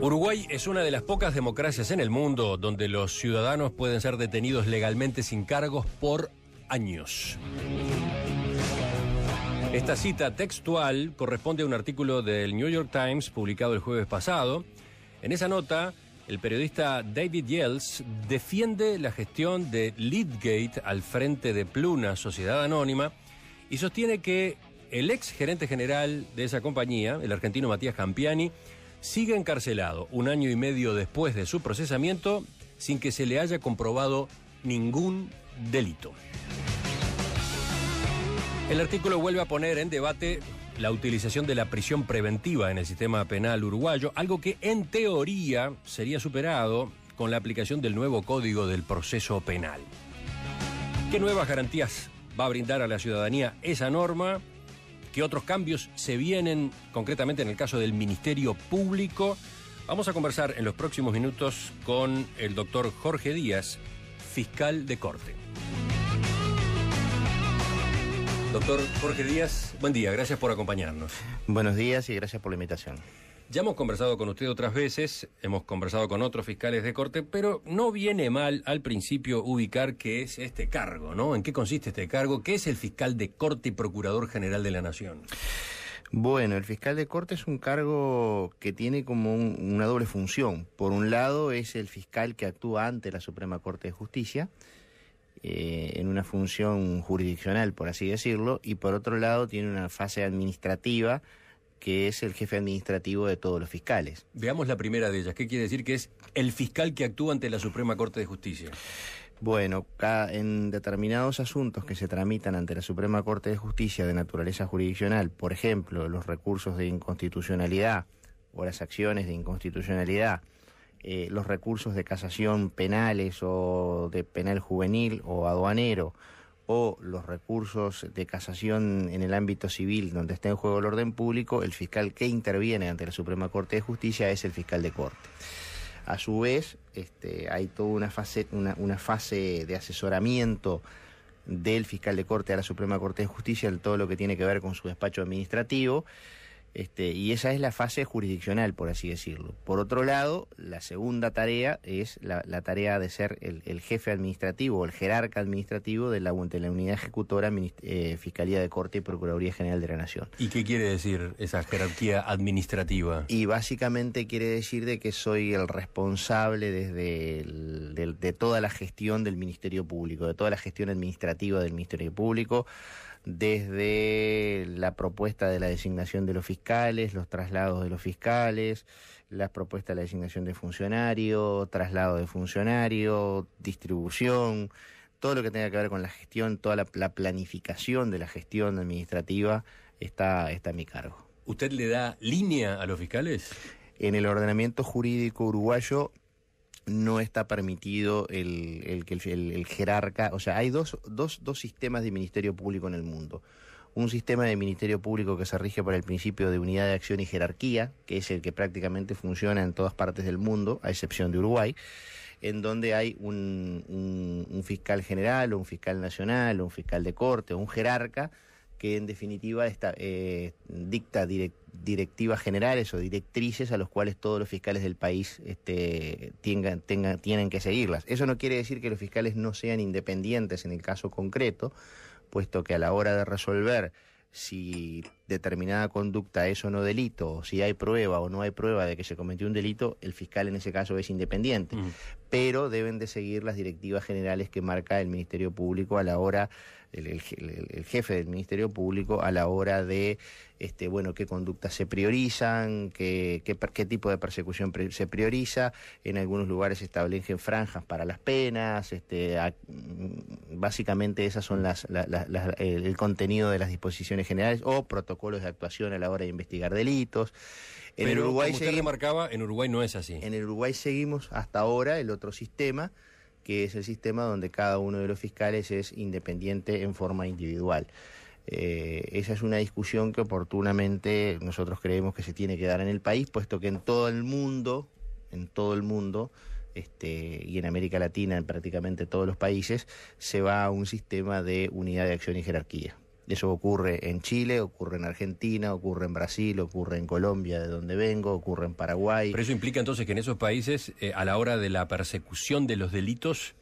Uruguay es una de las pocas democracias en el mundo donde los ciudadanos pueden ser detenidos legalmente sin cargos por años. Esta cita textual corresponde a un artículo del New York Times publicado el jueves pasado. En esa nota, el periodista David Yells defiende la gestión de Leadgate al frente de Pluna, Sociedad Anónima, y sostiene que el ex gerente general de esa compañía, el argentino Matías Campiani, sigue encarcelado un año y medio después de su procesamiento sin que se le haya comprobado ningún delito. El artículo vuelve a poner en debate la utilización de la prisión preventiva en el sistema penal uruguayo, algo que en teoría sería superado con la aplicación del nuevo Código del Proceso Penal. ¿Qué nuevas garantías va a brindar a la ciudadanía esa norma? qué otros cambios se vienen concretamente en el caso del Ministerio Público. Vamos a conversar en los próximos minutos con el doctor Jorge Díaz, fiscal de corte. Doctor Jorge Díaz, buen día, gracias por acompañarnos. Buenos días y gracias por la invitación. Ya hemos conversado con usted otras veces, hemos conversado con otros fiscales de corte, pero no viene mal al principio ubicar qué es este cargo, ¿no? ¿En qué consiste este cargo? ¿Qué es el fiscal de corte y procurador general de la Nación? Bueno, el fiscal de corte es un cargo que tiene como una doble función. Por un lado es el fiscal que actúa ante la Suprema Corte de Justicia, eh, en una función jurisdiccional, por así decirlo, y por otro lado tiene una fase administrativa que es el jefe administrativo de todos los fiscales. Veamos la primera de ellas. ¿Qué quiere decir que es el fiscal que actúa ante la Suprema Corte de Justicia? Bueno, en determinados asuntos que se tramitan ante la Suprema Corte de Justicia de naturaleza jurisdiccional, por ejemplo, los recursos de inconstitucionalidad o las acciones de inconstitucionalidad, eh, los recursos de casación penales o de penal juvenil o aduanero, o los recursos de casación en el ámbito civil donde está en juego el orden público, el fiscal que interviene ante la Suprema Corte de Justicia es el fiscal de corte. A su vez, este, hay toda una fase, una, una fase de asesoramiento del fiscal de corte a la Suprema Corte de Justicia en todo lo que tiene que ver con su despacho administrativo. Este, y esa es la fase jurisdiccional, por así decirlo. Por otro lado, la segunda tarea es la, tarea de ser el, jefe administrativo el jerarca administrativo de la, unidad ejecutora, eh, Fiscalía de Corte y Procuraduría General de la Nación. ¿Y qué quiere decir esa jerarquía administrativa? Y básicamente quiere decir de que soy el responsable desde de toda la gestión del Ministerio Público, de toda la gestión administrativa del Ministerio Público desde la propuesta de la designación de los fiscales, los traslados de los fiscales, las propuestas de la designación de funcionario, traslado de funcionario, distribución, todo lo que tenga que ver con la gestión, toda la, planificación de la gestión administrativa está, está a mi cargo. ¿Usted le da línea a los fiscales? En el ordenamiento jurídico uruguayo no está permitido el, el, jerarca. O sea, hay dos, dos, dos sistemas de ministerio público en el mundo un sistema de ministerio público que se rige por el principio de unidad de acción y jerarquía, que es el que prácticamente funciona en todas partes del mundo, a excepción de Uruguay, en donde hay un, un fiscal general un fiscal nacional un fiscal de corte o un jerarca que en definitiva esta, eh, dicta directivas generales o directrices a los cuales todos los fiscales del país este, tengan, tengan, tienen que seguirlas. Eso no quiere decir que los fiscales no sean independientes en el caso concreto, puesto que a la hora de resolver si determinada conducta es o no delito, si hay prueba o no hay prueba de que se cometió un delito, el fiscal en ese caso es independiente. Mm. Pero deben de seguir las directivas generales que marca el Ministerio Público a la hora, el, jefe del Ministerio Público a la hora de, este, bueno, qué conductas se priorizan, qué, qué, tipo de persecución se prioriza. En algunos lugares se establecen franjas para las penas. Este, básicamente esas son el, el contenido de las disposiciones generales o protocolos protocolos de actuación a la hora de investigar delitos. En Uruguay como usted en Uruguay no es así. En Uruguay seguimos hasta ahora el otro sistema, que es el sistema donde cada uno de los fiscales es independiente en forma individual. Eh, esa es una discusión que oportunamente nosotros creemos que se tiene que dar en el país, puesto que en todo el mundo, en todo el mundo, este, y en América Latina, en prácticamente todos los países, se va a un sistema de unidad de acción y jerarquía. Eso ocurre en Chile, ocurre en Argentina, ocurre en Brasil, ocurre en Colombia, de donde vengo, ocurre en Paraguay. Pero eso implica entonces que en esos países, eh, a la hora de la persecución de los delitos,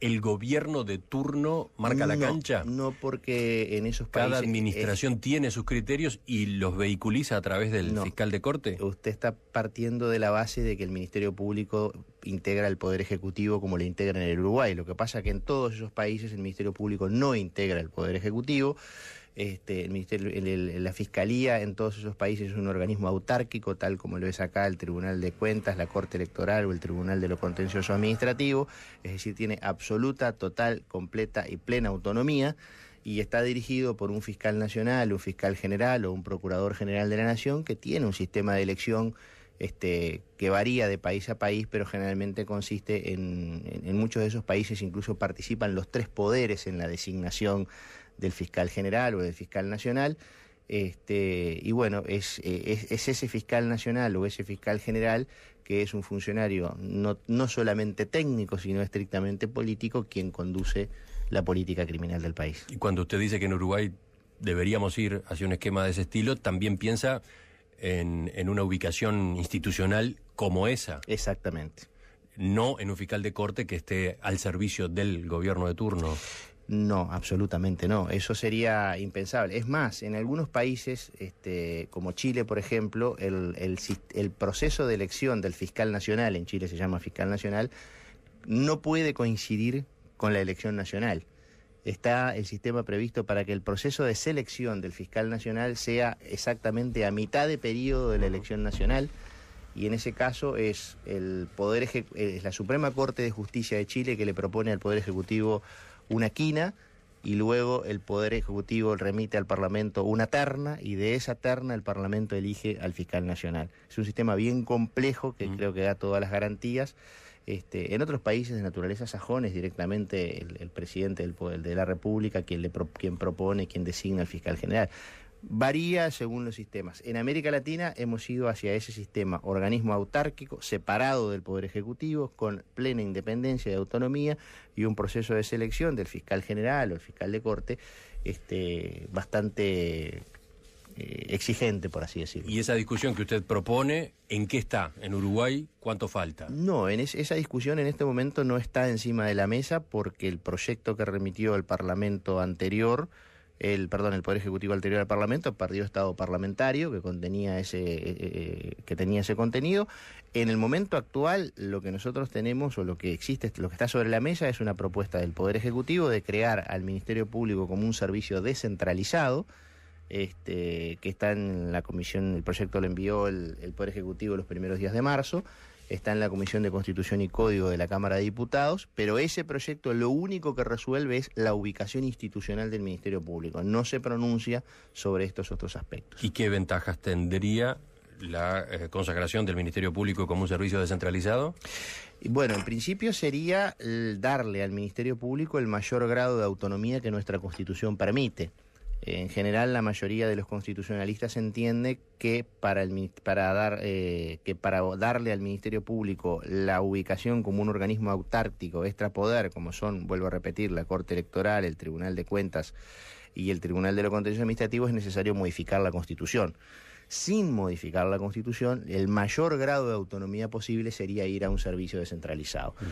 el gobierno de turno marca la cancha? No, porque en esos países. Cada administración tiene sus criterios y los vehiculiza a través del fiscal de corte. Usted está partiendo de la base de que el Ministerio Público integra el Poder Ejecutivo como lo integra en el Uruguay. Lo que pasa es que en todos esos países el Ministerio Público no integra el Poder Ejecutivo. Este, la Fiscalía en todos esos países es un organismo autárquico, tal como lo es acá el Tribunal de Cuentas, la Corte Electoral o el Tribunal de lo Contencioso Administrativo, es decir, tiene absoluta, total, completa y plena autonomía y está dirigido por un fiscal nacional, un fiscal general o un procurador general de la Nación que tiene un sistema de elección este, que varía de país a país, pero generalmente consiste en, en, muchos de esos países incluso participan los tres poderes en la designación del fiscal general o del fiscal nacional. Este, y bueno, es, es, ese fiscal nacional o ese fiscal general que es un funcionario no, no solamente técnico, sino estrictamente político, quien conduce la política criminal del país. Y cuando usted dice que en Uruguay deberíamos ir hacia un esquema de ese estilo, también piensa en, una ubicación institucional como esa. Exactamente. No en un fiscal de corte que esté al servicio del gobierno de turno. No, absolutamente no. Eso sería impensable. Es más, en algunos países, este, como Chile, por ejemplo, el, proceso de elección del fiscal nacional, en Chile se llama fiscal nacional, no puede coincidir con la elección nacional está el sistema previsto para que el proceso de selección del fiscal nacional sea exactamente a mitad de periodo de la elección nacional y en ese caso es el poder eh, es la Suprema Corte de Justicia de Chile que le propone al poder ejecutivo una quina y luego el poder ejecutivo remite al Parlamento una terna y de esa terna el Parlamento elige al fiscal nacional. Es un sistema bien complejo que creo que da todas las garantías. Este, en otros países de naturaleza sajón es directamente el, presidente del, de la República quien, le quien propone, quien designa al fiscal general. Varía según los sistemas. En América Latina hemos ido hacia ese sistema, organismo autárquico, separado del Poder Ejecutivo, con plena independencia y autonomía y un proceso de selección del fiscal general o el fiscal de corte este, bastante eh, exigente, por así decirlo. ¿Y esa discusión que usted propone, en qué está? ¿En Uruguay? ¿Cuánto falta? No, en esa discusión en este momento no está encima de la mesa porque el proyecto que remitió el Parlamento anterior el perdón el poder ejecutivo anterior al Parlamento perdió estado parlamentario que contenía ese eh, eh, que tenía ese contenido en el momento actual lo que nosotros tenemos o lo que existe lo que está sobre la mesa es una propuesta del poder ejecutivo de crear al ministerio público como un servicio descentralizado este, que está en la comisión, el proyecto lo envió el, Poder Ejecutivo los primeros días de marzo, está en la Comisión de Constitución y Código de la Cámara de Diputados, pero ese proyecto lo único que resuelve es la ubicación institucional del Ministerio Público, no se pronuncia sobre estos otros aspectos. ¿Y qué ventajas tendría la eh, consagración del Ministerio Público como un servicio descentralizado? Bueno, en principio sería darle al Ministerio Público el mayor grado de autonomía que nuestra Constitución permite. Eh, en general, la mayoría de los constitucionalistas entiende eh, que para, darle al Ministerio Público la ubicación como un organismo autártico, extrapoder, como son, vuelvo a repetir, la Corte Electoral, el Tribunal de Cuentas y el Tribunal de los Contencioso Administrativos es necesario modificar la Constitución. Sin modificar la Constitución, el mayor grado de autonomía posible sería ir a un servicio descentralizado. Mm.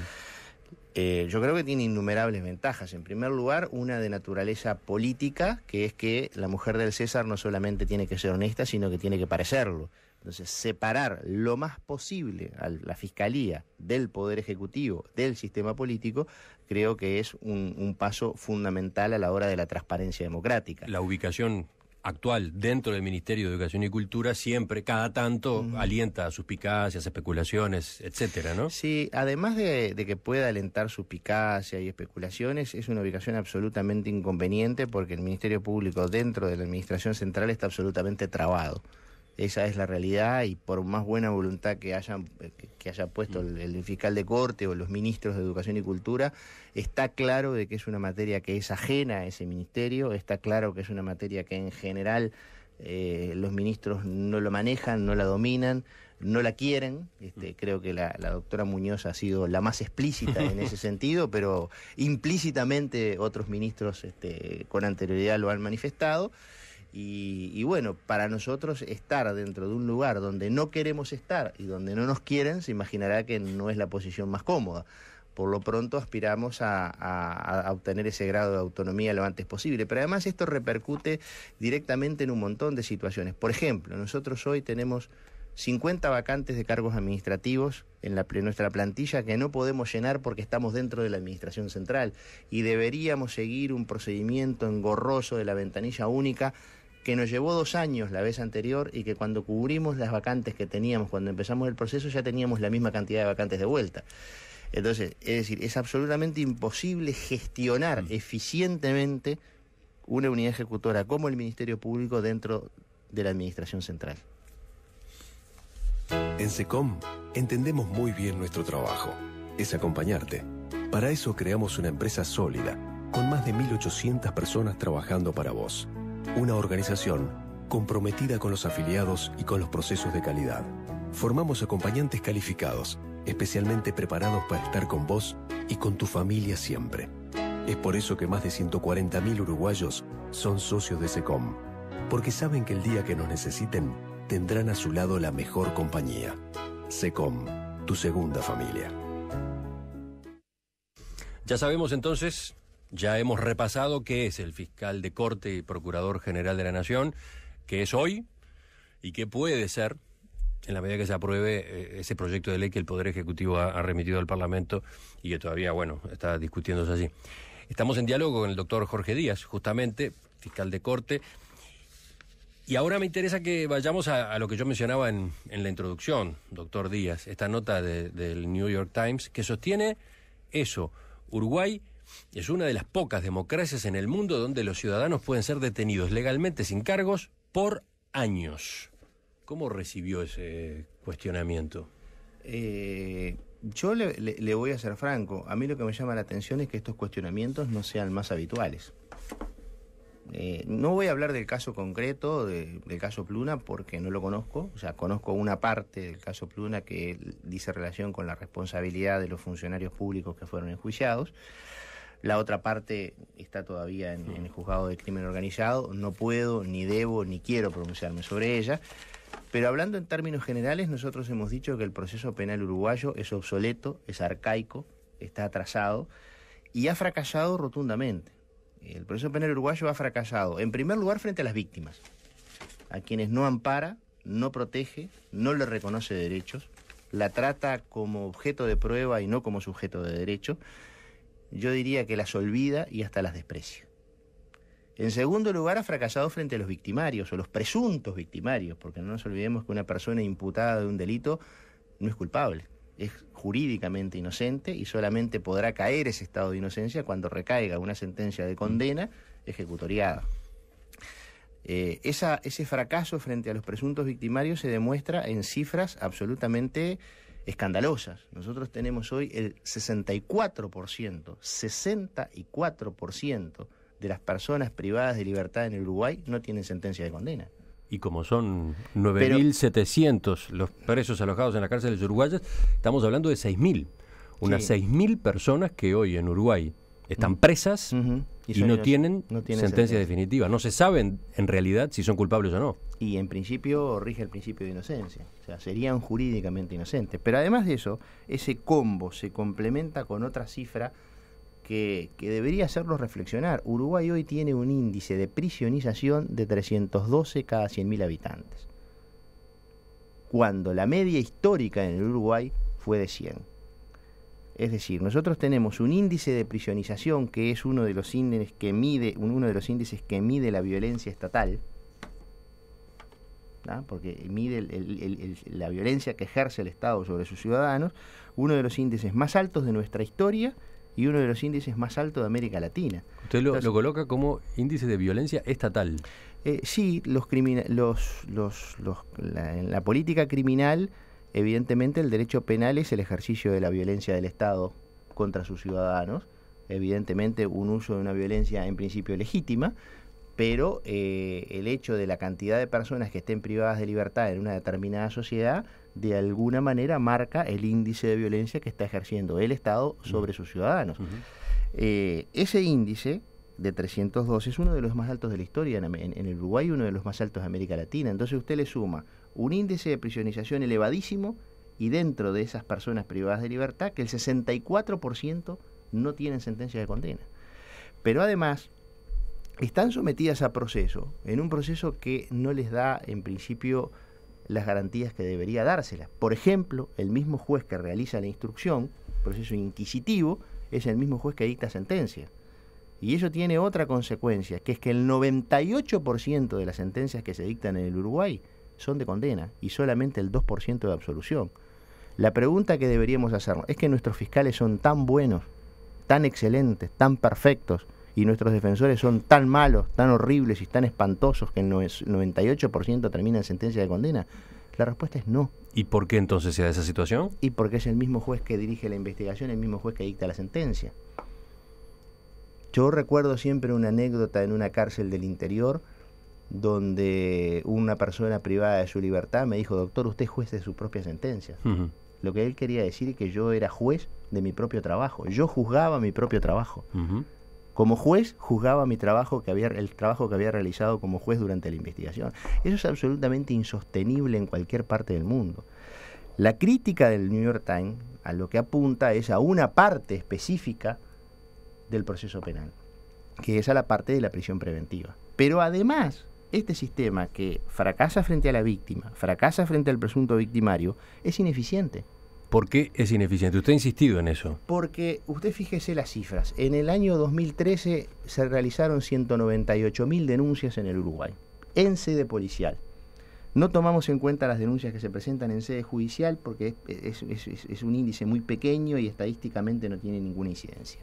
Eh, yo creo que tiene innumerables ventajas. En primer lugar, una de naturaleza política, que es que la mujer del César no solamente tiene que ser honesta, sino que tiene que parecerlo. Entonces, separar lo más posible a la Fiscalía del Poder Ejecutivo, del sistema político, creo que es un, un paso fundamental a la hora de la transparencia democrática. La ubicación actual dentro del Ministerio de Educación y Cultura siempre, cada tanto, mm. alienta a suspicacias, especulaciones, etcétera, ¿no? Sí, además de, que pueda alentar suspicacias y especulaciones, es una ubicación absolutamente inconveniente porque el Ministerio Público dentro de la Administración Central está absolutamente trabado esa es la realidad y por más buena voluntad que haya, que haya puesto mm. el, fiscal de corte o los ministros de Educación y Cultura, está claro de que es una materia que es ajena a ese ministerio, está claro que es una materia que en general eh, los ministros no lo manejan, no la dominan, no la quieren. Este, mm. creo que la, doctora Muñoz ha sido la más explícita en ese sentido, pero implícitamente otros ministros este, con anterioridad lo han manifestado. Y, bueno, para nosotros estar dentro de un lugar donde no queremos estar y donde no nos quieren, se imaginará que no es la posición más cómoda. Por lo pronto aspiramos a, obtener ese grado de autonomía lo antes posible. Pero además esto repercute directamente en un montón de situaciones. Por ejemplo, nosotros hoy tenemos 50 vacantes de cargos administrativos en, en nuestra plantilla que no podemos llenar porque estamos dentro de la Administración Central y deberíamos seguir un procedimiento engorroso de la ventanilla única que nos llevó dos años la vez anterior y que cuando cubrimos las vacantes que teníamos, cuando empezamos el proceso, ya teníamos la misma cantidad de vacantes de vuelta. Entonces, es decir, es absolutamente imposible gestionar mm. eficientemente una unidad ejecutora como el Ministerio Público dentro de la Administración Central. En SECOM entendemos muy bien nuestro trabajo, es acompañarte. Para eso creamos una empresa sólida, con más de 1.800 personas trabajando para vos una organización comprometida con los afiliados y con los procesos de calidad. Formamos acompañantes calificados, especialmente preparados para estar con vos y con tu familia siempre. Es por eso que más de 140.000 uruguayos son socios de SECOM, porque saben que el día que nos necesiten tendrán a su lado la mejor compañía. SECOM, tu segunda familia. Ya sabemos entonces ya hemos repasado qué es el fiscal de corte y procurador general de la Nación, qué es hoy y qué puede ser en la medida que se apruebe eh, ese proyecto de ley que el Poder Ejecutivo ha, remitido al Parlamento y que todavía, bueno, está discutiéndose allí. Estamos en diálogo con el doctor Jorge Díaz, justamente, fiscal de corte. Y ahora me interesa que vayamos a, lo que yo mencionaba en, la introducción, doctor Díaz, esta nota del New York Times, que sostiene eso. Uruguay es una de las pocas democracias en el mundo donde los ciudadanos pueden ser detenidos legalmente sin cargos por años. ¿Cómo recibió ese cuestionamiento? Eh, yo le, voy a ser franco, a mí lo que me llama la atención es que estos cuestionamientos no sean más habituales. Eh, no voy a hablar del caso concreto, del caso Pluna, porque no lo conozco, o sea, conozco una parte del caso Pluna que dice relación con la responsabilidad de los funcionarios públicos que fueron enjuiciados, la otra parte está todavía en, el juzgado de crimen organizado. No puedo, ni debo, ni quiero pronunciarme sobre ella. Pero hablando en términos generales, nosotros hemos dicho que el proceso penal uruguayo es obsoleto, es arcaico, está atrasado y ha fracasado rotundamente. El proceso penal uruguayo ha fracasado, en primer lugar, frente a las víctimas, a quienes no ampara, no protege, no le reconoce derechos, la trata como objeto de prueba y no como sujeto de derecho yo diría que las olvida y hasta las desprecia. En segundo lugar, ha fracasado frente a los victimarios o los presuntos victimarios, porque no nos olvidemos que una persona imputada de un delito no es culpable, es jurídicamente inocente y solamente podrá caer ese estado de inocencia cuando recaiga una sentencia de condena ejecutoriada. Eh, ese fracaso frente a los presuntos victimarios se demuestra en cifras absolutamente escandalosas. Nosotros tenemos hoy el 64%, 64% de las personas privadas de libertad en el Uruguay no tienen sentencia de condena. Y como son 9.700 los presos alojados en las cárceles uruguayas, estamos hablando de 6.000. Unas 6.000 personas que hoy en Uruguay están presas y, no, tienen sentencia. definitiva. No se saben en realidad si son culpables o no. Y en principio rige el principio de inocencia. O sea, serían jurídicamente inocentes. Pero además de eso, ese combo se complementa con otra cifra que, que debería hacerlos reflexionar. Uruguay hoy tiene un índice de prisionización de 312 cada 100.000 habitantes. Cuando la media histórica en el Uruguay fue de 100. Es decir, nosotros tenemos un índice de prisionización que es uno de los índices que mide, uno de los índices que mide la violencia estatal, porque mide la violencia que ejerce el Estado sobre sus ciudadanos, uno de los índices más altos de nuestra historia y uno de los índices más altos de América Latina. Usted lo, coloca como índice de violencia estatal. Eh, sí, los, los, los en la política criminal Evidentemente el derecho penal es el ejercicio de la violencia del Estado contra sus ciudadanos, evidentemente un uso de una violencia en principio legítima, pero eh, el hecho de la cantidad de personas que estén privadas de libertad en una determinada sociedad de alguna manera marca el índice de violencia que está ejerciendo el Estado sobre sus ciudadanos. Eh, ese índice de 312 es uno de los más altos de la historia en, el Uruguay, uno de los más altos de América Latina. Entonces usted le suma un índice de prisionización elevadísimo y dentro de esas personas privadas de libertad que el 64% no tienen sentencia de condena. Pero además están sometidas a proceso, en un proceso que no les da en principio las garantías que debería dárselas. Por ejemplo, el mismo juez que realiza la instrucción, proceso inquisitivo, es el mismo juez que dicta sentencia. Y eso tiene otra consecuencia, que es que el 98% de las sentencias que se dictan en el Uruguay son de condena y solamente el 2% de absolución. La pregunta que deberíamos hacernos es que nuestros fiscales son tan buenos, tan excelentes, tan perfectos, y nuestros defensores son tan malos, tan horribles y tan espantosos que el 98% termina en sentencia de condena. La respuesta es no. ¿Y por qué entonces se da esa situación? Y porque es el mismo juez que dirige la investigación, el mismo juez que dicta la sentencia. Yo recuerdo siempre una anécdota en una cárcel del interior donde una persona privada de su libertad me dijo, doctor, usted es juez de su propia sentencia. Lo que él quería decir es que yo era juez de mi propio trabajo. Yo juzgaba mi propio trabajo. Como juez juzgaba mi trabajo que había, el trabajo que había realizado como juez durante la investigación. Eso es absolutamente insostenible en cualquier parte del mundo. La crítica del New York Times a lo que apunta es a una parte específica del proceso penal, que es a la parte de la prisión preventiva. Pero además, este sistema que fracasa frente a la víctima, fracasa frente al presunto victimario, es ineficiente. ¿Por qué es ineficiente? Usted ha insistido en eso. Porque usted fíjese las cifras. En el año 2013 se realizaron 198.000 denuncias en el Uruguay, en sede policial. No tomamos en cuenta las denuncias que se presentan en sede judicial porque es, es un índice muy pequeño y estadísticamente no tiene ninguna incidencia.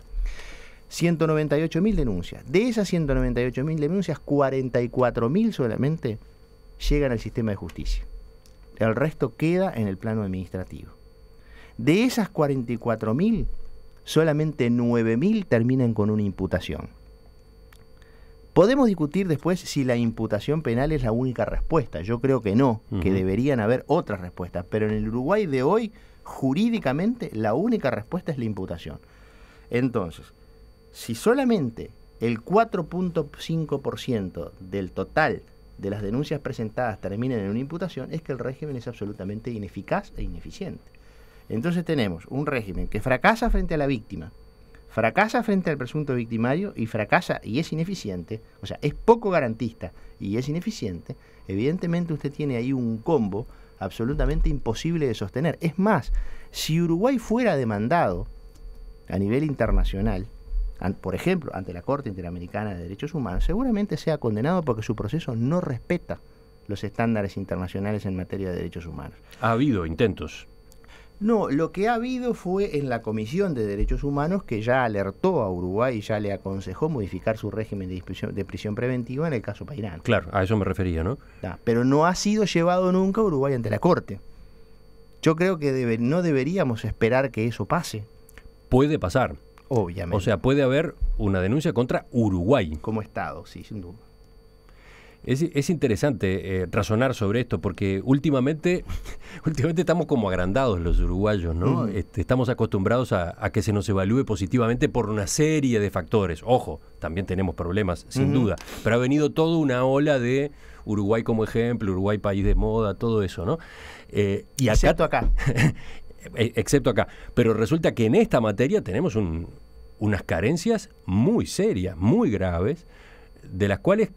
198.000 denuncias. De esas 198.000 denuncias, 44.000 solamente llegan al sistema de justicia. El resto queda en el plano administrativo. De esas 44.000, solamente 9.000 terminan con una imputación. Podemos discutir después si la imputación penal es la única respuesta. Yo creo que no, que deberían haber otras respuestas. Pero en el Uruguay de hoy, jurídicamente, la única respuesta es la imputación. Entonces, si solamente el 4.5% del total de las denuncias presentadas terminan en una imputación, es que el régimen es absolutamente ineficaz e ineficiente. Entonces tenemos un régimen que fracasa frente a la víctima, fracasa frente al presunto victimario y fracasa y es ineficiente, o sea, es poco garantista y es ineficiente, evidentemente usted tiene ahí un combo absolutamente imposible de sostener. Es más, si Uruguay fuera demandado a nivel internacional, por ejemplo, ante la Corte Interamericana de Derechos Humanos, seguramente sea condenado porque su proceso no respeta los estándares internacionales en materia de derechos humanos. Ha habido intentos. No, lo que ha habido fue en la Comisión de Derechos Humanos que ya alertó a Uruguay y ya le aconsejó modificar su régimen de prisión, preventiva en el caso Pairán. Claro, a eso me refería, ¿no? pero no ha sido llevado nunca a Uruguay ante la Corte. Yo creo que no deberíamos esperar que eso pase. Puede pasar. O sea, puede haber una denuncia contra Uruguay. Como Estado, sí, sin duda. Es, interesante eh, razonar sobre esto porque últimamente, últimamente estamos como agrandados los uruguayos, ¿no? Este, estamos acostumbrados a, que se nos evalúe positivamente por una serie de factores. Ojo, también tenemos problemas, sin duda. Pero ha venido toda una ola de Uruguay como ejemplo, Uruguay país de moda, todo eso, ¿no? Eh, y acá, acá. E, excepto acá. Pero resulta que en esta materia tenemos unas carencias muy serias, muy graves, de las cuales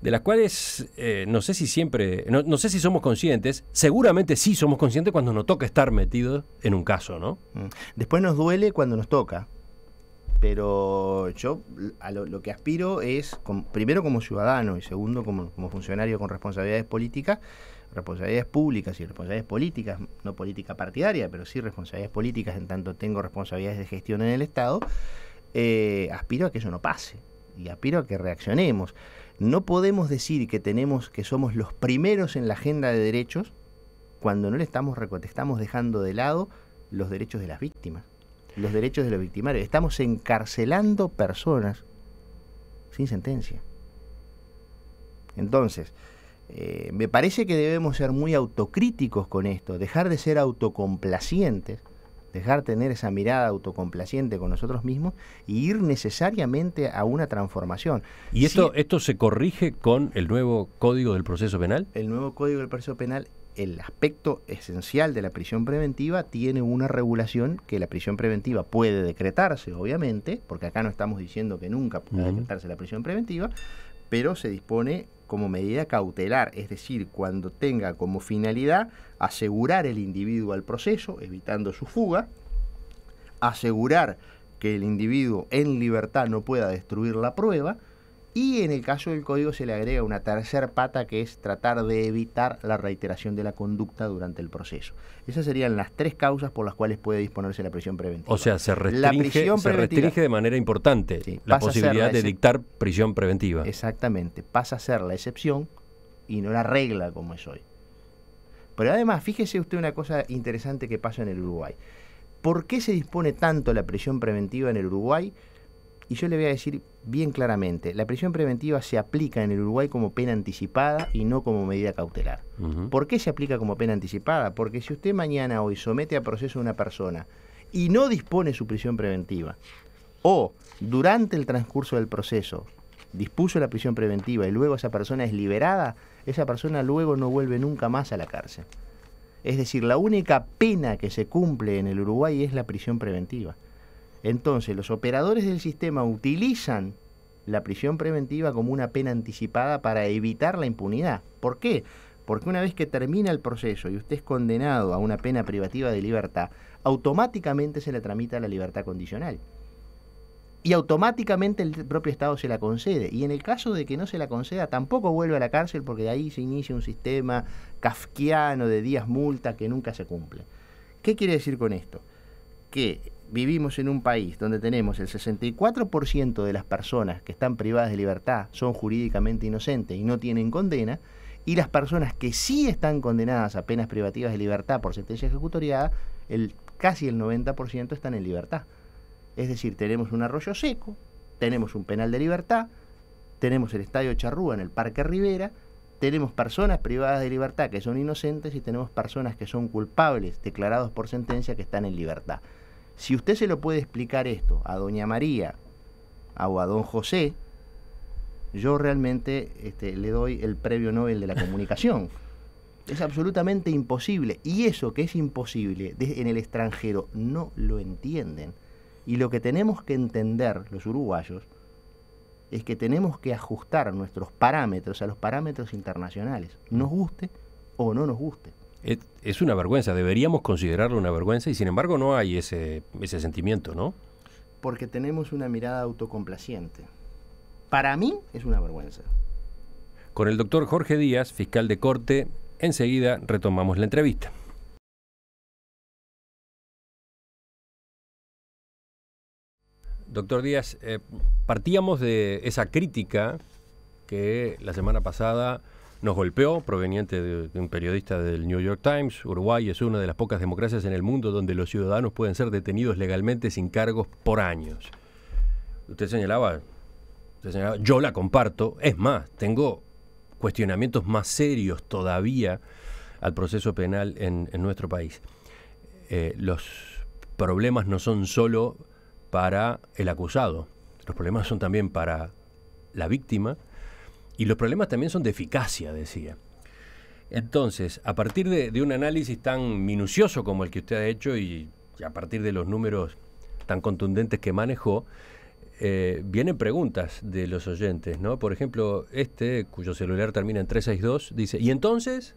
de las cuales eh, no sé si siempre, no, sé si somos conscientes, seguramente sí somos conscientes cuando nos toca estar metidos en un caso, ¿no? Mm. Después nos duele cuando nos toca, pero yo a lo, que aspiro es, primero como ciudadano y segundo como, como funcionario con responsabilidades políticas, responsabilidades públicas y responsabilidades políticas, no política partidaria, pero sí responsabilidades políticas en tanto tengo responsabilidades de gestión en el Estado, eh, aspiro a que eso no pase y aspiro a que reaccionemos. No podemos decir que tenemos, que somos los primeros en la agenda de derechos cuando no le estamos, estamos dejando de lado los derechos de las víctimas, los derechos de los victimarios. Estamos encarcelando personas sin sentencia. Entonces, eh, me parece que debemos ser muy autocríticos con esto, dejar de ser autocomplacientes, dejar tener esa mirada autocomplaciente con nosotros mismos y ir necesariamente a una transformación. ¿Y esto, esto se corrige con el nuevo código del proceso penal? El nuevo código del proceso penal, el aspecto esencial de la prisión preventiva, tiene una regulación que la prisión preventiva puede decretarse, obviamente, porque acá no estamos diciendo que nunca puede decretarse la prisión preventiva, pero se dispone como medida cautelar, es decir, cuando tenga como finalidad asegurar el individuo al proceso, evitando su fuga, asegurar que el individuo en libertad no pueda destruir la prueba, y en el caso del código se le agrega una tercer pata que es tratar de evitar la reiteración de la conducta durante el proceso. Esas serían las tres causas por las cuales puede disponerse la prisión preventiva. O sea, se restringe, se restringe de manera importante la posibilidad de dictar prisión preventiva. Exactamente, pasa a ser la excepción y no la regla como es hoy. Pero además, fíjese usted una cosa interesante que pasa en el Uruguay. ¿Por qué se dispone tanto la prisión preventiva en el Uruguay? Y yo le voy a decir bien claramente, la prisión preventiva se aplica en el Uruguay como pena anticipada y no como medida cautelar. ¿Por qué se aplica como pena anticipada? Porque si usted mañana hoy somete a proceso a una persona y no dispone su prisión preventiva, o durante el transcurso del proceso dispuso la prisión preventiva y luego esa persona es liberada, esa persona luego no vuelve nunca más a la cárcel. Es decir, la única pena que se cumple en el Uruguay es la prisión preventiva. Entonces, los operadores del sistema utilizan la prisión preventiva como una pena anticipada para evitar la impunidad. ¿Por qué? Porque una vez que termina el proceso y usted es condenado a una pena privativa de libertad, automáticamente se le tramita la libertad condicional. Y automáticamente el propio Estado se la concede. Y en el caso de que no se la conceda, tampoco vuelve a la cárcel porque de ahí se inicia un sistema kafkiano de días multa que nunca se cumple. ¿Qué quiere decir con esto? Que vivimos en un país donde tenemos el 64% de las personas que están privadas de libertad son jurídicamente inocentes y no tienen condena, y las personas que sí están condenadas a penas privativas de libertad por sentencia ejecutoriada, el, casi el 90% están en libertad. Es decir, tenemos un arroyo seco, tenemos un penal de libertad, tenemos el Estadio Charrúa en el Parque Rivera, tenemos personas privadas de libertad que son inocentes y tenemos personas que son culpables declarados por sentencia que están en libertad. Si usted se lo puede explicar esto a doña María o a don José, yo realmente este, le doy el premio Nobel de la comunicación. es absolutamente imposible. Y eso que es imposible en el extranjero no lo entienden. Y lo que tenemos que entender los uruguayos es que tenemos que ajustar nuestros parámetros a los parámetros internacionales, nos guste o no nos guste. Eh, es, una vergüenza, deberíamos considerarlo una vergüenza y sin embargo no hay ese, sentimiento, ¿no? Porque tenemos una mirada autocomplaciente. Para mí es una vergüenza. Con el doctor Jorge Díaz, fiscal de corte, enseguida retomamos la entrevista. Doctor Díaz, eh, partíamos de esa crítica que la semana pasada nos golpeó, proveniente de, un periodista del New York Times. Uruguay es una de las pocas democracias en el mundo donde los ciudadanos pueden ser detenidos legalmente sin cargos por años. Usted señalaba, yo la comparto, es más, tengo cuestionamientos más serios todavía al proceso penal en, nuestro país. Eh, los problemas no son solo para el acusado, los problemas son también para la víctima, y los problemas también son de eficacia, decía. Entonces, a partir de, un análisis tan minucioso como el que usted ha hecho y, a partir de los números tan contundentes que manejó, eh, vienen preguntas de los oyentes, ¿no? Por ejemplo, este, cuyo celular termina en 362, dice, ¿y entonces?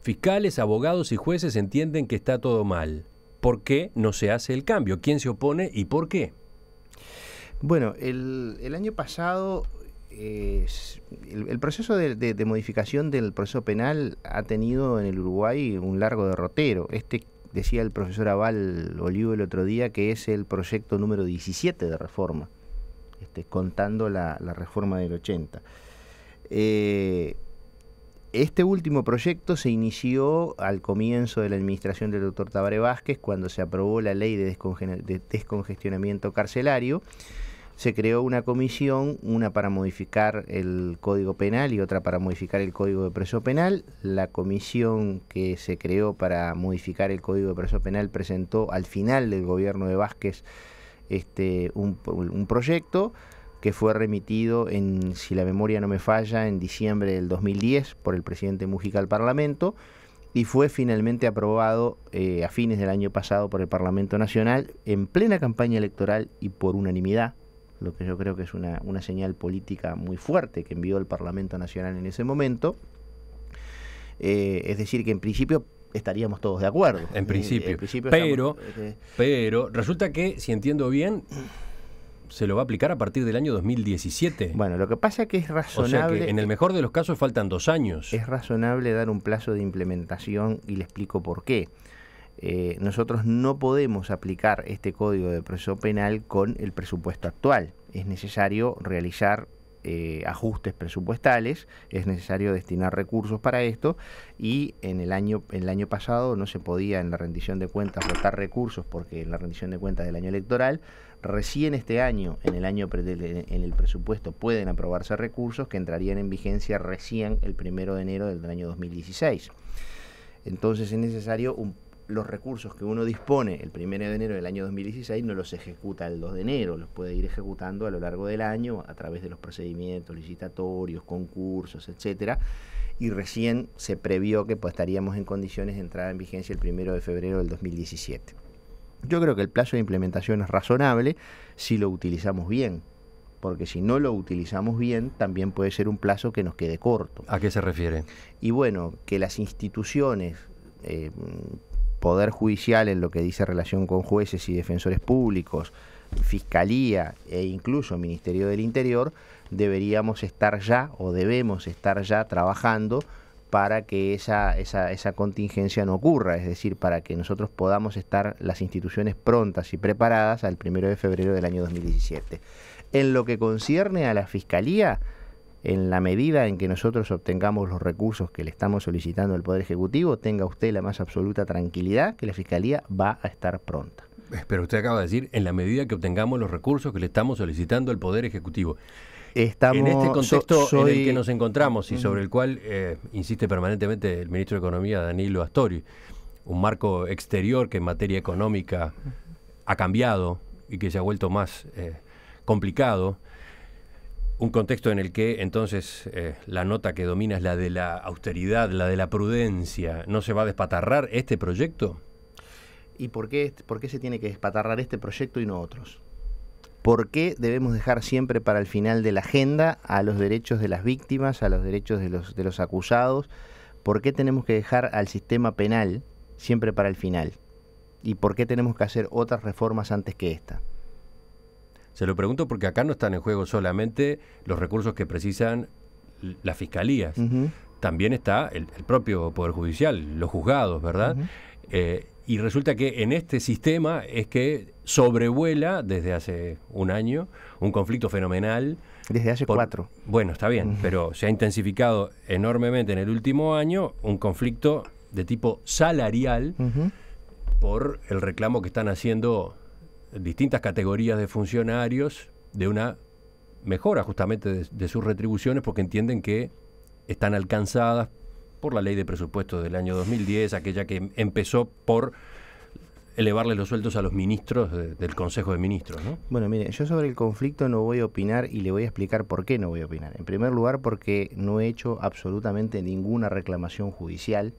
Fiscales, abogados y jueces entienden que está todo mal. ¿Por qué no se hace el cambio? ¿Quién se opone y por qué? Bueno, el, el año pasado el, proceso de, modificación del proceso penal ha tenido en el Uruguay un largo derrotero. Este decía el profesor Aval Olivo el otro día que es el proyecto número 17 de reforma, este, contando la, reforma del 80. Eh, este último proyecto se inició al comienzo de la administración del doctor Tabare Vázquez, cuando se aprobó la ley de descongestionamiento carcelario se creó una comisión, una para modificar el Código Penal y otra para modificar el Código de Preso Penal. La comisión que se creó para modificar el Código de Preso Penal presentó al final del gobierno de Vázquez este, un, proyecto que fue remitido en, si la memoria no me falla, en diciembre del 2010 por el presidente Mujica al Parlamento y fue finalmente aprobado eh, a fines del año pasado por el Parlamento Nacional en plena campaña electoral y por unanimidad lo que yo creo que es una, señal política muy fuerte que envió el Parlamento Nacional en ese momento. Eh, es decir, que en principio estaríamos todos de acuerdo. En eh, principio. pero, eh, pero resulta que, si entiendo bien, se lo va a aplicar a partir del año 2017. Bueno, lo que pasa es que es razonable... O sea que en el mejor de los casos faltan dos años. Es razonable dar un plazo de implementación y le explico por qué. Eh, nosotros no podemos aplicar este código de proceso penal con el presupuesto actual. Es necesario realizar eh, ajustes presupuestales, es necesario destinar recursos para esto y en el año, el año pasado no se podía en la rendición de cuentas votar recursos porque en la rendición de cuentas del año electoral, recién este año, en el año en el presupuesto pueden aprobarse recursos que entrarían en vigencia recién el primero de enero del año 2016. Entonces es necesario un los recursos que uno dispone el 1 de enero del año 2016 no los ejecuta el 2 de enero, los puede ir ejecutando a lo largo del año a través de los procedimientos licitatorios, concursos, etcétera, y recién se previó que pues, estaríamos en condiciones de entrar en vigencia el 1 de febrero del 2017. Yo creo que el plazo de implementación es razonable si lo utilizamos bien, porque si no lo utilizamos bien, también puede ser un plazo que nos quede corto. ¿A qué se refiere? Y bueno, que las instituciones eh, Poder Judicial en lo que dice relación con jueces y defensores públicos, Fiscalía e incluso Ministerio del Interior, deberíamos estar ya o debemos estar ya trabajando para que esa, esa, esa contingencia no ocurra, es decir, para que nosotros podamos estar las instituciones prontas y preparadas al primero de febrero del año 2017. En lo que concierne a la Fiscalía, en la medida en que nosotros obtengamos los recursos que le estamos solicitando al Poder Ejecutivo, tenga usted la más absoluta tranquilidad que la Fiscalía va a estar pronta. Eh, pero usted acaba de decir, en la medida que obtengamos los recursos que le estamos solicitando al Poder Ejecutivo. Estamos, en este contexto en el que nos encontramos y sobre el cual eh, insiste permanentemente el ministro de Economía, Danilo Astori, un marco exterior que en materia económica ha cambiado y que se ha vuelto más eh, complicado, un contexto en el que entonces eh, la nota que domina es la de la austeridad, la de la prudencia. ¿No se va a despatarrar este proyecto? ¿Y por qué, se tiene que despatarrar este proyecto y no otros? ¿Por qué debemos dejar siempre para el final de la agenda a los derechos de las víctimas, a los derechos los, de los acusados? ¿Por qué tenemos que dejar al sistema penal siempre para el final? ¿Y por qué tenemos que hacer otras reformas antes que esta? Se lo pregunto porque acá no están en juego solamente los recursos que precisan las fiscalías, también está el, propio Poder Judicial, los juzgados, ¿verdad? Eh, y resulta que en este sistema es que sobrevuela desde hace un año un conflicto fenomenal. Desde hace cuatro. Bueno, está bien, pero se ha intensificado enormemente en el último año un conflicto de tipo salarial por el reclamo que están haciendo distintas categorías de funcionarios de una mejora justamente de, sus retribuciones porque entienden que están alcanzadas por la ley de presupuesto del año 2010, aquella que empezó por elevarle los sueldos a los ministros del Consejo de Ministros. Bueno, mire, yo sobre el conflicto no voy a opinar y le voy a explicar por qué no voy a opinar. En primer lugar, porque no he hecho absolutamente ninguna reclamación judicial,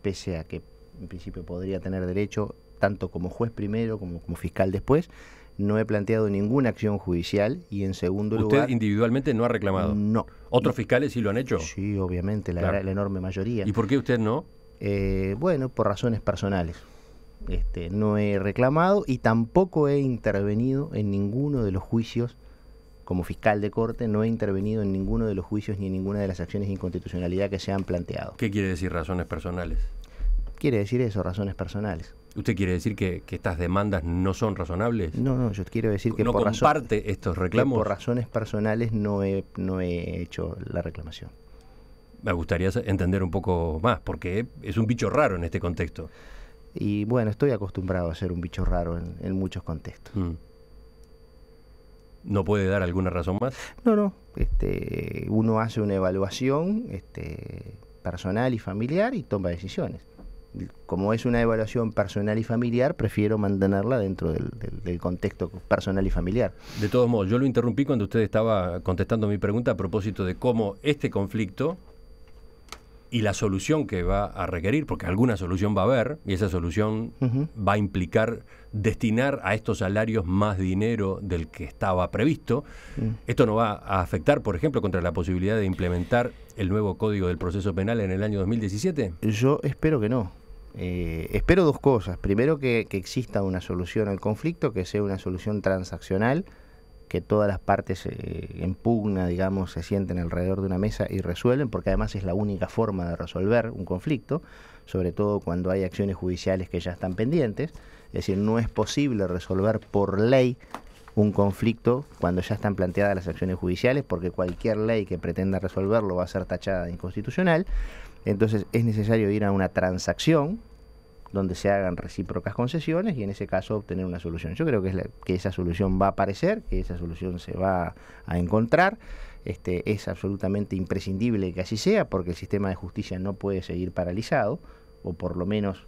pese a que en principio podría tener derecho, tanto como juez primero como como fiscal después, no he planteado ninguna acción judicial y en segundo lugar... ¿Usted individualmente no ha reclamado? No. ¿Otros fiscales sí lo han hecho? Sí, obviamente, la, enorme mayoría. ¿Y por qué usted no? Eh, bueno, por razones personales. Este, no he reclamado y tampoco he intervenido en ninguno de los juicios como fiscal de corte, no he intervenido en ninguno de los juicios ni en ninguna de las acciones de inconstitucionalidad que se han planteado. ¿Qué quiere decir razones personales? Quiere decir eso, razones personales. ¿Usted quiere decir que, estas demandas no son razonables? No, no, yo quiero decir que, no por, comparte estos reclamos. por razones personales no he, no he hecho la reclamación. Me gustaría entender un poco más, porque es un bicho raro en este contexto. Y bueno, estoy acostumbrado a ser un bicho raro en, muchos contextos. Mm. ¿No puede dar alguna razón más? No, no. Este, uno hace una evaluación este, personal y familiar y toma decisiones como es una evaluación personal y familiar, prefiero mantenerla dentro del, contexto personal y familiar. De todos modos, yo lo interrumpí cuando usted estaba contestando mi pregunta a propósito de cómo este conflicto y la solución que va a requerir, porque alguna solución va a haber, y esa solución va a implicar destinar a estos salarios más dinero del que estaba previsto. Mm. Esto no va a afectar, por ejemplo, contra la posibilidad de implementar el nuevo código del proceso penal en el año 2017. Yo espero que no. Eh, espero dos cosas. Primero, que, exista una solución al conflicto, que sea una solución transaccional, que todas las partes eh, en pugna, digamos, se sienten alrededor de una mesa y resuelven, porque además es la única forma de resolver un conflicto, sobre todo cuando hay acciones judiciales que ya están pendientes. Es decir, no es posible resolver por ley un conflicto cuando ya están planteadas las acciones judiciales, porque cualquier ley que pretenda resolverlo va a ser tachada de inconstitucional. Entonces es necesario ir a una transacción donde se hagan recíprocas concesiones y en ese caso obtener una solución. Yo creo que, es que esa solución va a aparecer, que esa solución se va a encontrar. Este, es absolutamente imprescindible que así sea porque el sistema de justicia no puede seguir paralizado o por lo menos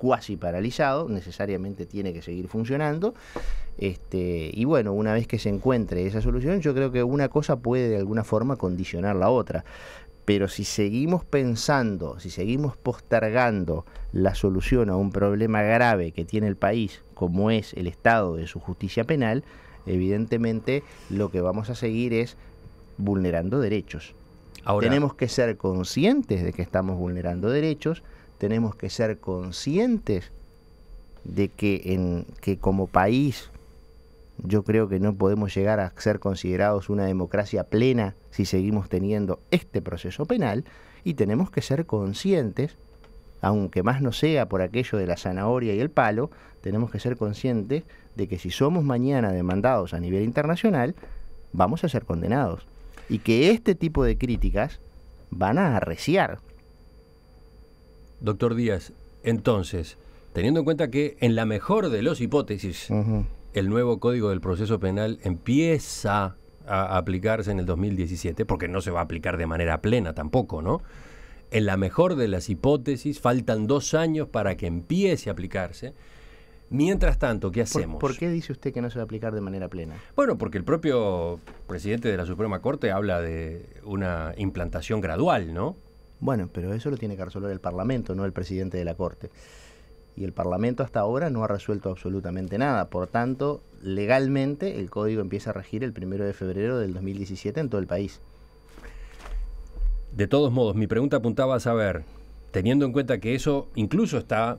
cuasi paralizado, necesariamente tiene que seguir funcionando. Este, y bueno, una vez que se encuentre esa solución, yo creo que una cosa puede de alguna forma condicionar la otra. Pero si seguimos pensando, si seguimos postergando la solución a un problema grave que tiene el país, como es el estado de su justicia penal, evidentemente lo que vamos a seguir es vulnerando derechos. Ahora, Tenemos que ser conscientes de que estamos vulnerando derechos, tenemos que ser conscientes de que, como país yo creo que no podemos llegar a ser considerados una democracia plena si seguimos teniendo este proceso penal y tenemos que ser conscientes, aunque más no sea por aquello de la zanahoria y el palo, tenemos que ser conscientes de que si somos mañana demandados a nivel internacional, vamos a ser condenados y que este tipo de críticas van a arreciar Doctor Díaz, entonces, teniendo en cuenta que en la mejor de las hipótesis, el nuevo Código del Proceso Penal empieza a aplicarse en el 2017, porque no se va a aplicar de manera plena tampoco, ¿no? En la mejor de las hipótesis, faltan dos años para que empiece a aplicarse. Mientras tanto, ¿qué hacemos? ¿Por, qué dice usted que no se va a aplicar de manera plena? Bueno, porque el propio presidente de la Suprema Corte habla de una implantación gradual, ¿no? Bueno, pero eso lo tiene que resolver el Parlamento, no el presidente de la Corte. Y el Parlamento hasta ahora no ha resuelto absolutamente nada. Por tanto, legalmente el código empieza a regir el primero de febrero del 2017 en todo el país. De todos modos, mi pregunta apuntaba a saber, teniendo en cuenta que eso incluso está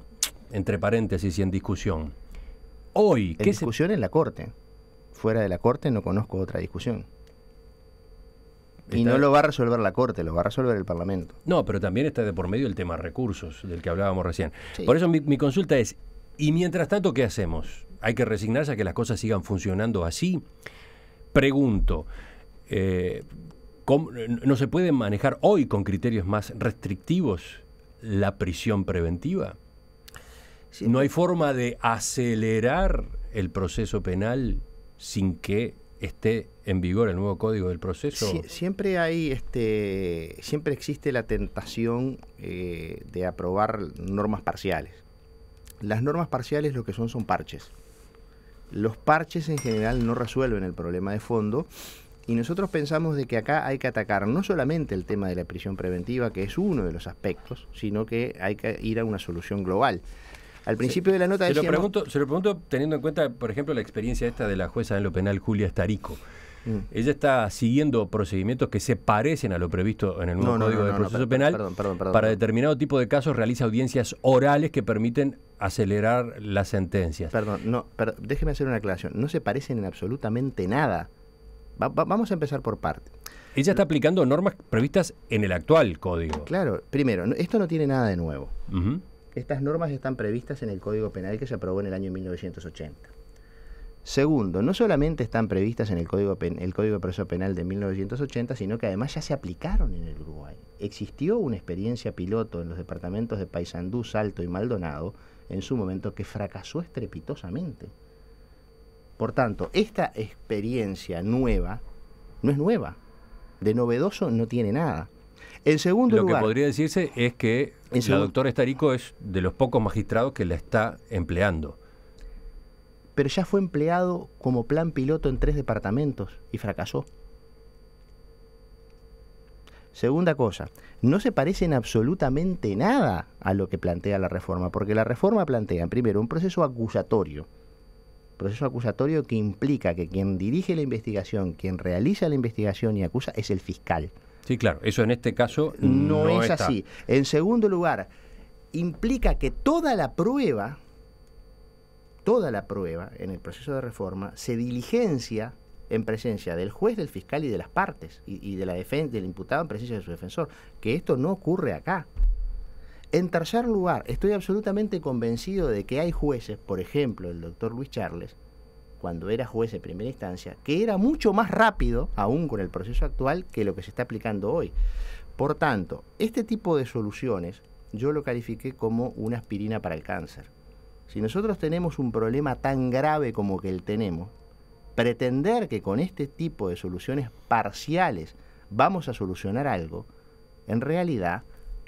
entre paréntesis y en discusión. Hoy, ¿qué discusión en la Corte. Fuera de la Corte no conozco otra discusión y no lo va a resolver la Corte, lo va a resolver el Parlamento. No, pero también está de por medio el tema recursos, del que hablábamos recién. Por eso mi, consulta es, ¿y mientras tanto qué hacemos? ¿Hay que resignarse a que las cosas sigan funcionando así? Pregunto, eh, ¿no se puede manejar hoy con criterios más restrictivos la prisión preventiva? ¿No hay forma de acelerar el proceso penal sin que esté en vigor el nuevo código del proceso? siempre hay, este, siempre existe la tentación eh, de aprobar normas parciales. Las normas parciales lo que son son parches. Los parches en general no resuelven el problema de fondo y nosotros pensamos de que acá hay que atacar no solamente el tema de la prisión preventiva, que es uno de los aspectos, sino que hay que ir a una solución global. Al principio de la nota se decíamos, lo pregunto, Se lo pregunto teniendo en cuenta, por ejemplo, la experiencia esta de la jueza en lo penal, Julia Estarico. Mm. Ella está siguiendo procedimientos que se parecen a lo previsto en el nuevo Código de Proceso Penal. Perdón, perdón, perdón, Para determinado tipo de casos realiza audiencias orales que permiten acelerar las sentencias. Perdón, no, Pero déjeme hacer una aclaración. No se parecen en absolutamente nada. vamos a empezar por parte. Ella está aplicando normas previstas en el actual código. Claro, primero, esto no tiene nada de nuevo. Estas normas están previstas en el Código Penal que se aprobó en el año 1980. Segundo, no solamente están previstas en el Código, el Código de Proceso Penal de 1980, sino que además ya se aplicaron en el Uruguay. Existió una experiencia piloto en los departamentos de Paysandú, Salto y Maldonado en su momento que fracasó estrepitosamente. Por tanto, esta experiencia nueva no es nueva. De novedoso no tiene nada segundo Lo que podría decirse es que la doctor doctora Estarico es de los pocos magistrados que la está empleando. Pero ya fue empleado como plan piloto en tres departamentos y fracasó. Segunda cosa, no se parecen absolutamente nada a lo que plantea la reforma, porque la reforma plantea, primero, un proceso acusatorio, proceso acusatorio que implica que quien dirige la investigación, quien realiza la investigación y acusa es el fiscal. Sí, claro, eso en este caso no, es así. En segundo lugar, implica que toda la prueba, toda la prueba en el proceso de reforma se diligencia en presencia del juez, del fiscal y de las partes, y, de la del imputado en presencia de su defensor, que esto no ocurre acá. En tercer lugar, estoy absolutamente convencido de que hay jueces, por ejemplo, el doctor Luis Charles, cuando era juez de primera instancia, que era mucho más rápido, aún con el proceso actual, que lo que se está aplicando hoy. Por tanto, este tipo de soluciones yo lo califiqué como una aspirina para el cáncer. Si nosotros tenemos un problema tan grave como que el tenemos, pretender que con este tipo de soluciones parciales vamos a solucionar algo, en realidad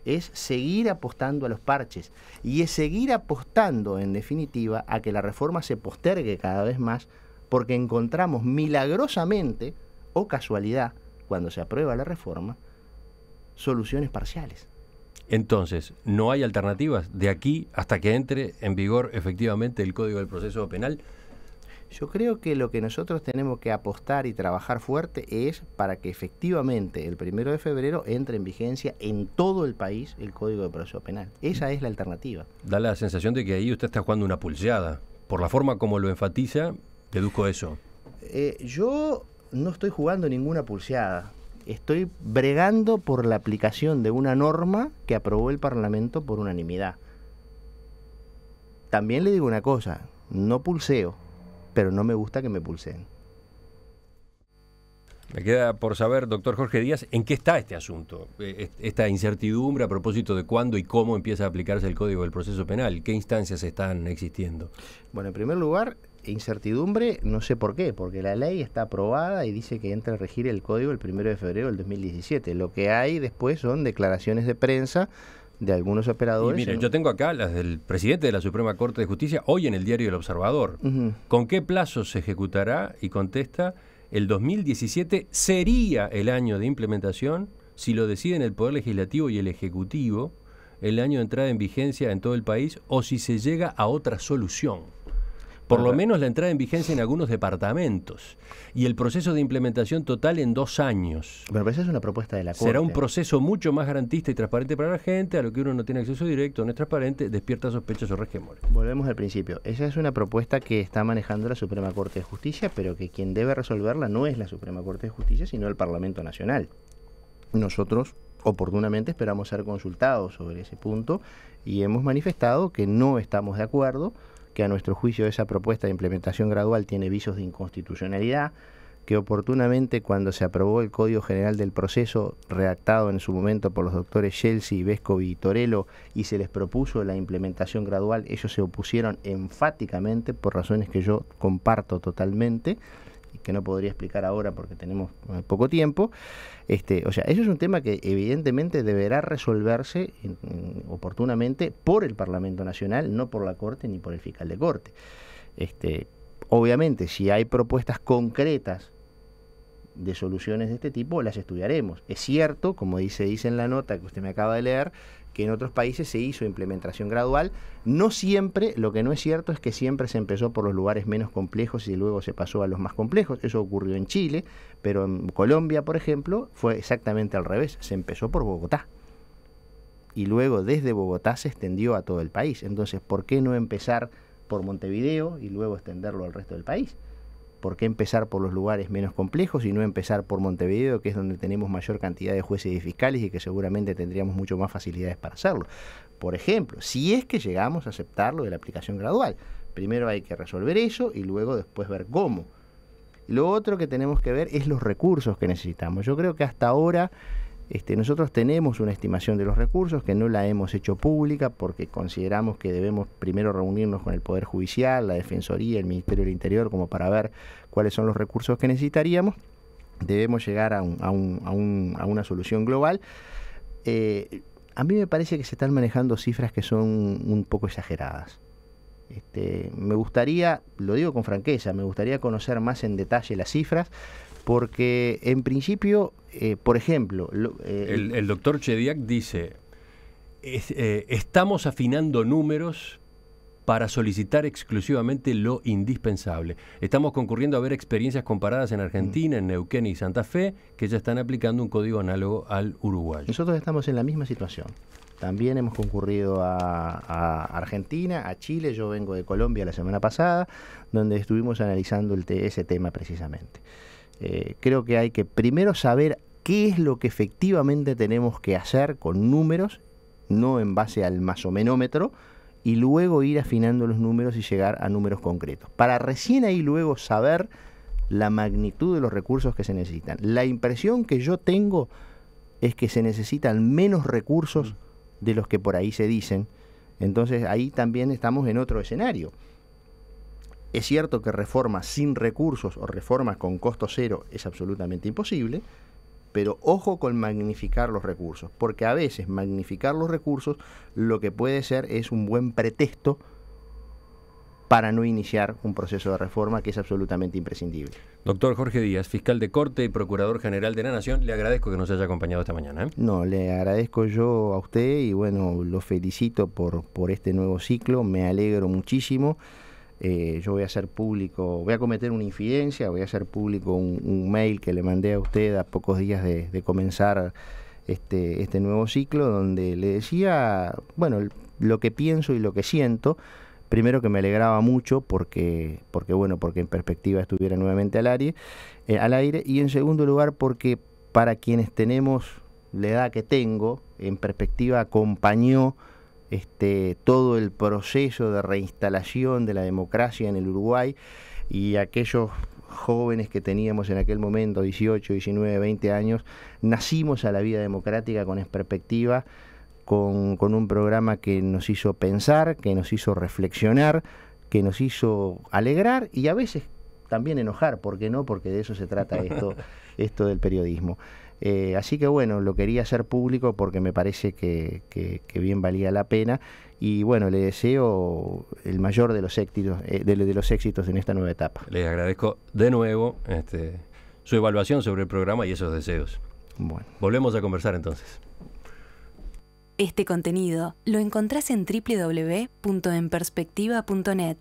es seguir apostando a los parches y es seguir apostando, en definitiva, a que la reforma se postergue cada vez más porque encontramos milagrosamente o casualidad, cuando se aprueba la reforma, soluciones parciales. Entonces, ¿no hay alternativas de aquí hasta que entre en vigor efectivamente el Código del Proceso Penal? Yo creo que lo que nosotros tenemos que apostar y trabajar fuerte es para que efectivamente el primero de febrero entre en vigencia en todo el país el Código de Proceso Penal. Esa es la alternativa. Da la sensación de que ahí usted está jugando una pulseada. Por la forma como lo enfatiza, deduzco eso. Eh, yo no estoy jugando ninguna pulseada. Estoy bregando por la aplicación de una norma que aprobó el Parlamento por unanimidad. También le digo una cosa, no pulseo, pero no me gusta que me pulsen. Me queda por saber, doctor Jorge Díaz, en qué está este asunto, eh, esta incertidumbre a propósito de cuándo y cómo empieza a aplicarse el Código del Proceso Penal, qué instancias están existiendo. Bueno, en primer lugar, incertidumbre, no sé por qué, porque la ley está aprobada y dice que entra a regir el Código el 1 de febrero del 2017. Lo que hay después son declaraciones de prensa de algunos operadores. yo tengo acá las del presidente de la Suprema Corte de Justicia, hoy en el diario El Observador. ¿Con qué plazo se ejecutará? Y contesta, el 2017 sería el año de implementación si lo deciden el Poder Legislativo y el Ejecutivo, el año de entrada en vigencia en todo el país, o si se llega a otra solución por lo menos la entrada en vigencia en algunos departamentos y el proceso de implementación total en dos años. pero esa es una propuesta de la Corte. Será un proceso mucho más garantista y transparente para la gente, a lo que uno no tiene acceso directo, no es transparente, despierta sospechas o resquemores. Volvemos al principio. Esa es una propuesta que está manejando la Suprema Corte de Justicia, pero que quien debe resolverla no es la Suprema Corte de Justicia, sino el Parlamento Nacional. Nosotros oportunamente esperamos ser consultados sobre ese punto y hemos manifestado que no estamos de acuerdo que a nuestro juicio esa propuesta de implementación gradual tiene visos de inconstitucionalidad, que oportunamente cuando se aprobó el Código General del Proceso, redactado en su momento por los doctores Chelsea, Vescovi y Torello, y se les propuso la implementación gradual, ellos se opusieron enfáticamente por razones que yo comparto totalmente que no podría explicar ahora porque tenemos eh, poco tiempo. Este, o sea, eso es un tema que evidentemente deberá resolverse oportunamente por el Parlamento Nacional, no por la Corte ni por el fiscal de Corte. Este, obviamente, si hay propuestas concretas de soluciones de este tipo las estudiaremos. Es cierto, como dice, dice en la nota que usted me acaba de leer, que en otros países se hizo implementación gradual. No siempre, lo que no es cierto es que siempre se empezó por los lugares menos complejos y luego se pasó a los más complejos. Eso ocurrió en Chile, pero en Colombia, por ejemplo, fue exactamente al revés. Se empezó por Bogotá. Y luego desde Bogotá se extendió a todo el país. Entonces, ¿por qué no empezar por Montevideo y luego extenderlo al resto del país? ¿Por qué empezar por los lugares menos complejos y no empezar por Montevideo, que es donde tenemos mayor cantidad de jueces y fiscales y que seguramente tendríamos mucho más facilidades para hacerlo? Por ejemplo, si es que llegamos a aceptarlo de la aplicación gradual. Primero hay que resolver eso y luego después ver cómo. Lo otro que tenemos que ver es los recursos que necesitamos. Yo creo que hasta ahora este, nosotros tenemos una estimación de los recursos que no la hemos hecho pública porque consideramos que debemos primero reunirnos con el Poder Judicial, la Defensoría, el Ministerio del Interior, como para ver cuáles son los recursos que necesitaríamos. Debemos llegar a, una solución global. Eh, a mí me parece que se están manejando cifras que son un poco exageradas. Este, me gustaría, lo digo con franqueza, me gustaría conocer más en detalle las cifras porque en principio, eh, por ejemplo... Eh, el, doctor Chediak dice, eh, estamos afinando números para solicitar exclusivamente lo indispensable. Estamos concurriendo a ver experiencias comparadas en Argentina, en Neuquén y Santa Fe, que ya están aplicando un código análogo al uruguayo. Nosotros estamos en la misma situación. También hemos concurrido a, Argentina, a Chile, yo vengo de Colombia la semana pasada, donde estuvimos analizando ese tema precisamente. Eh, creo que hay que primero saber qué es lo que efectivamente tenemos que hacer con números, no en base al masomenómetro, y luego ir afinando los números y llegar a números concretos. Para recién ahí luego saber la magnitud de los recursos que se necesitan. La impresión que yo tengo es que se necesitan menos recursos mm. de los que por ahí se dicen. Entonces ahí también estamos en otro escenario. Es cierto que reformas sin recursos o reformas con costo cero es absolutamente imposible, pero ojo con magnificar los recursos, porque a veces magnificar los recursos lo que puede ser es un buen pretexto para no iniciar un proceso de reforma que es absolutamente imprescindible. Doctor Jorge Díaz, fiscal de corte y procurador general de la Nación, le agradezco que nos haya acompañado esta mañana. ¿eh? No, le agradezco yo a usted y bueno, lo felicito por, por este nuevo ciclo, me alegro muchísimo. Eh, yo voy a hacer público, voy a cometer una infidencia, voy a hacer público un, mail que le mandé a usted a pocos días de, comenzar este, este, nuevo ciclo, donde le decía, bueno, lo que pienso y lo que siento. Primero que me alegraba mucho porque, porque bueno, porque en perspectiva estuviera nuevamente al aire, eh, al aire. Y en segundo lugar, porque para quienes tenemos la edad que tengo, en perspectiva acompañó este, todo el proceso de reinstalación de la democracia en el Uruguay y aquellos jóvenes que teníamos en aquel momento, 18, 19, 20 años, nacimos a la vida democrática con perspectiva, con, un programa que nos hizo pensar, que nos hizo reflexionar, que nos hizo alegrar y a veces también enojar, ¿por qué no? Porque de eso se trata esto, esto del periodismo. Eh, así que bueno, lo quería hacer público porque me parece que, bien valía la pena. Y bueno, le deseo el mayor de los éxitos, eh, en esta nueva etapa. Les agradezco de nuevo este, su evaluación sobre el programa y esos deseos. Bueno. Volvemos a conversar entonces. Este contenido lo encontrás en www.enperspectiva.net.